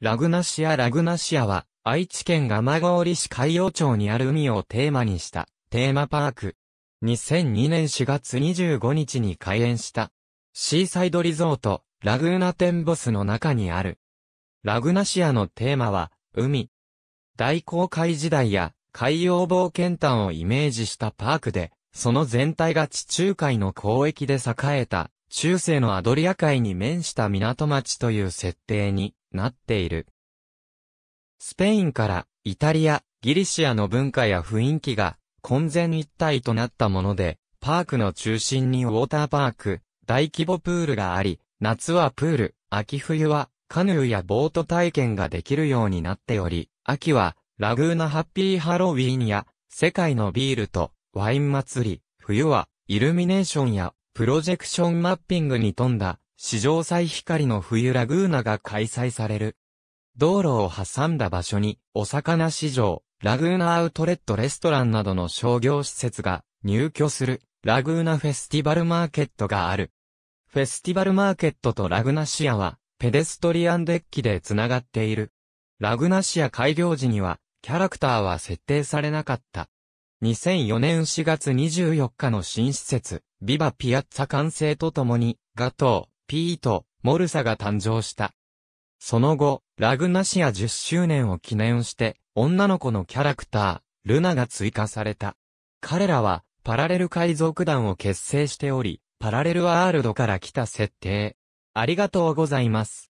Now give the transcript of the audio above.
ラグナシア・ラグナシアは、愛知県蒲郡市海洋町にある海をテーマにした、テーマパーク。2002年4月25日に開園した。シーサイドリゾート、ラグーナテンボスの中にある。ラグナシアのテーマは、海。大航海時代や、海洋冒険譚をイメージしたパークで、その全体が地中海の交易で栄えた、中世のアドリア海に面した港町という設定になっている。スペインからイタリア、ギリシアの文化や雰囲気が混然一体となったもので、パークの中心にウォーターパーク、大規模プールがあり、夏はプール、秋冬はカヌーやボート体験ができるようになっており、秋はラグーナハッピーハロウィーンや世界のビールとワイン祭り、冬はイルミネーションやプロジェクションマッピングに富んだ史上最光の冬ラグーナが開催される。道路を挟んだ場所に、お魚市場、ラグーナアウトレットレストランなどの商業施設が入居する、ラグーナフェスティバルマーケットがある。フェスティバルマーケットとラグナシアは、ペデストリアンデッキでつながっている。ラグナシア開業時には、キャラクターは設定されなかった。2004年4月24日の新施設、ビバピアッツァ完成とともに、ガトピート・モルサが誕生した。その後、ラグナシア10周年を記念して、女の子のキャラクター、ルナが追加された。彼らは、パラレル海賊団を結成しており、パラレルワールドから来た設定。ありがとうございます。